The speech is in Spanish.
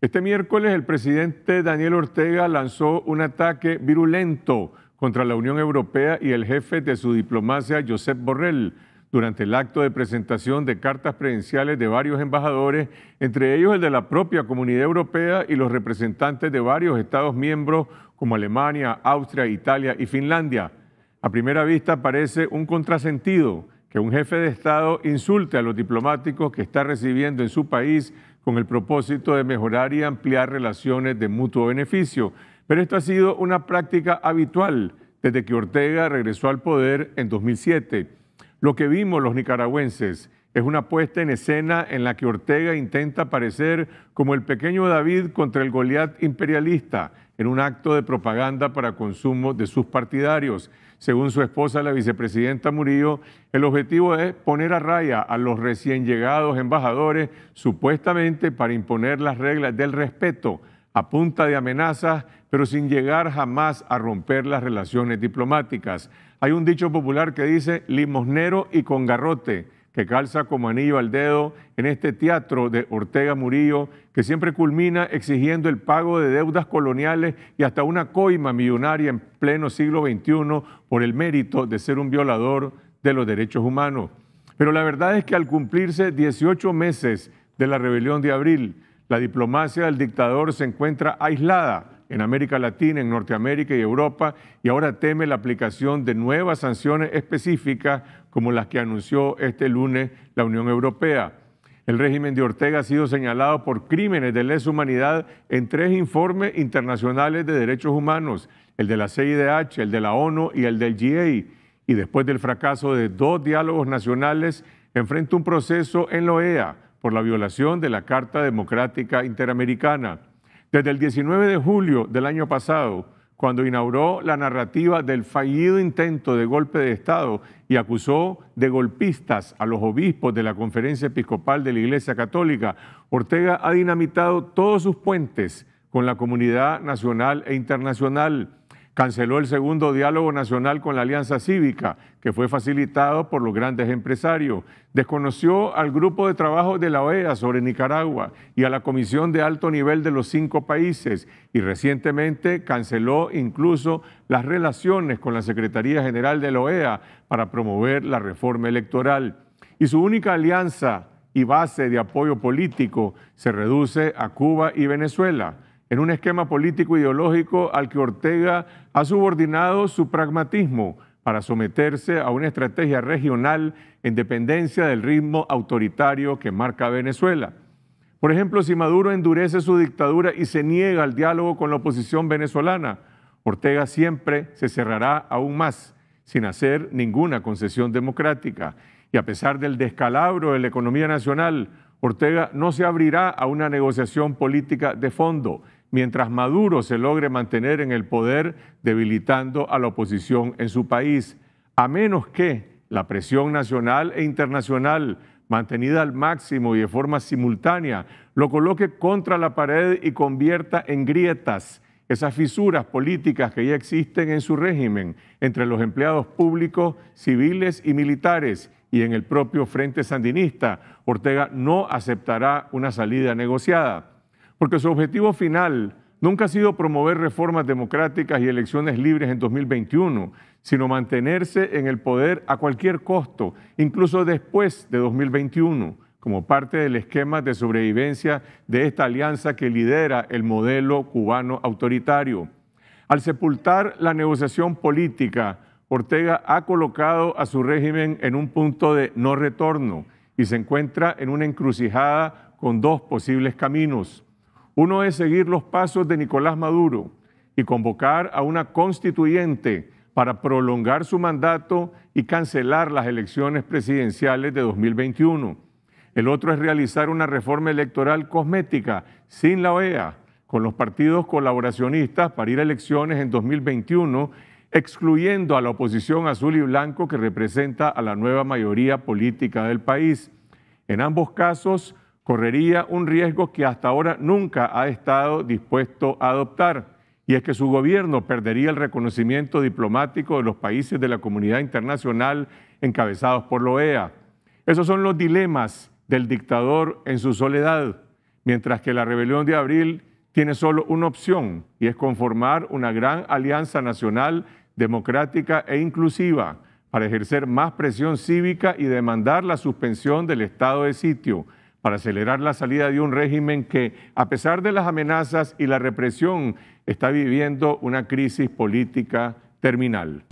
Este miércoles el presidente Daniel Ortega lanzó un ataque virulento contra la Unión Europea y el jefe de su diplomacia, Josep Borrell, durante el acto de presentación de cartas credenciales de varios embajadores, entre ellos el de la propia Comunidad Europea y los representantes de varios Estados miembros como Alemania, Austria, Italia y Finlandia. A primera vista parece un contrasentido que un jefe de Estado insulte a los diplomáticos que está recibiendo en su país con el propósito de mejorar y ampliar relaciones de mutuo beneficio, pero esto ha sido una práctica habitual desde que Ortega regresó al poder en 2007. Lo que vimos los nicaragüenses es una puesta en escena en la que Ortega intenta parecer como el pequeño David contra el Goliat imperialista en un acto de propaganda para consumo de sus partidarios. Según su esposa, la vicepresidenta Murillo, el objetivo es poner a raya a los recién llegados embajadores, supuestamente para imponer las reglas del respeto a punta de amenazas, pero sin llegar jamás a romper las relaciones diplomáticas. Hay un dicho popular que dice limosnero y con garrote que calza como anillo al dedo en este teatro de Ortega Murillo, que siempre culmina exigiendo el pago de deudas coloniales y hasta una coima millonaria en pleno siglo XXI por el mérito de ser un violador de los derechos humanos. Pero la verdad es que al cumplirse 18 meses de la rebelión de abril, la diplomacia del dictador se encuentra aislada en América Latina, en Norteamérica y Europa, y ahora teme la aplicación de nuevas sanciones específicas como las que anunció este lunes la Unión Europea. El régimen de Ortega ha sido señalado por crímenes de lesa humanidad en tres informes internacionales de derechos humanos, el de la CIDH, el de la ONU y el del GA. Y después del fracaso de dos diálogos nacionales, enfrenta un proceso en la OEA por la violación de la Carta Democrática Interamericana. Desde el 19 de julio del año pasado, cuando inauguró la narrativa del fallido intento de golpe de Estado y acusó de golpistas a los obispos de la Conferencia Episcopal de la Iglesia Católica, Ortega ha dinamitado todos sus puentes con la comunidad nacional e internacional Canceló el segundo diálogo nacional con la Alianza Cívica, que fue facilitado por los grandes empresarios. Desconoció al grupo de trabajo de la OEA sobre Nicaragua y a la comisión de alto nivel de los cinco países. Y recientemente canceló incluso las relaciones con la Secretaría General de la OEA para promover la reforma electoral. Y su única alianza y base de apoyo político se reduce a Cuba y Venezuela en un esquema político ideológico al que Ortega ha subordinado su pragmatismo para someterse a una estrategia regional en dependencia del ritmo autoritario que marca Venezuela. Por ejemplo, si Maduro endurece su dictadura y se niega al diálogo con la oposición venezolana, Ortega siempre se cerrará aún más, sin hacer ninguna concesión democrática. Y a pesar del descalabro de la economía nacional, Ortega no se abrirá a una negociación política de fondo, mientras Maduro se logre mantener en el poder debilitando a la oposición en su país, a menos que la presión nacional e internacional mantenida al máximo y de forma simultánea, lo coloque contra la pared y convierta en grietas esas fisuras políticas que ya existen en su régimen entre los empleados públicos, civiles y militares y en el propio Frente Sandinista. Ortega no aceptará una salida negociada porque su objetivo final nunca ha sido promover reformas democráticas y elecciones libres en 2021, sino mantenerse en el poder a cualquier costo, incluso después de 2021, como parte del esquema de sobrevivencia de esta alianza que lidera el modelo cubano autoritario. Al sepultar la negociación política, Ortega ha colocado a su régimen en un punto de no retorno y se encuentra en una encrucijada con dos posibles caminos uno es seguir los pasos de Nicolás Maduro y convocar a una constituyente para prolongar su mandato y cancelar las elecciones presidenciales de 2021. El otro es realizar una reforma electoral cosmética sin la OEA, con los partidos colaboracionistas para ir a elecciones en 2021, excluyendo a la oposición azul y blanco que representa a la nueva mayoría política del país. En ambos casos, correría un riesgo que hasta ahora nunca ha estado dispuesto a adoptar, y es que su gobierno perdería el reconocimiento diplomático de los países de la comunidad internacional encabezados por la OEA. Esos son los dilemas del dictador en su soledad, mientras que la rebelión de abril tiene solo una opción, y es conformar una gran alianza nacional democrática e inclusiva para ejercer más presión cívica y demandar la suspensión del estado de sitio para acelerar la salida de un régimen que, a pesar de las amenazas y la represión, está viviendo una crisis política terminal.